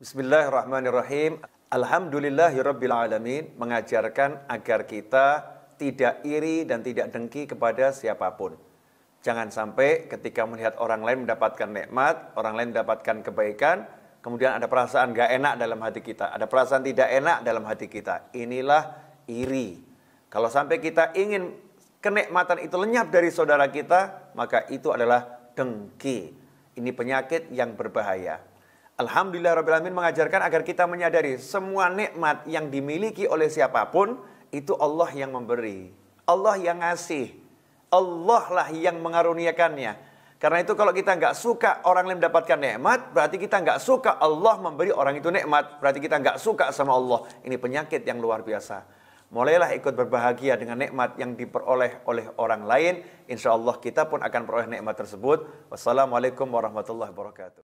Bismillahirrahmanirrahim. Alhamdulillahirrabbilalamin mengajarkan agar kita tidak iri dan tidak dengki kepada siapapun. Jangan sampai ketika melihat orang lain mendapatkan nikmat, orang lain mendapatkan kebaikan, kemudian ada perasaan gak enak dalam hati kita, ada perasaan tidak enak dalam hati kita. Inilah iri. Kalau sampai kita ingin kenikmatan itu lenyap dari saudara kita, maka itu adalah dengki. Ini penyakit yang berbahaya. Alhamdulillah Rabbil Alamin mengajarkan agar kita menyadari semua nikmat yang dimiliki oleh siapapun itu Allah yang memberi. Allah yang ngasih. Allah lah yang mengaruniakannya. Karena itu kalau kita nggak suka orang lain mendapatkan nikmat, berarti kita nggak suka Allah memberi orang itu nikmat. Berarti kita nggak suka sama Allah. Ini penyakit yang luar biasa. Mulailah ikut berbahagia dengan nikmat yang diperoleh oleh orang lain. Insya Allah kita pun akan peroleh nikmat tersebut. Wassalamualaikum warahmatullahi wabarakatuh.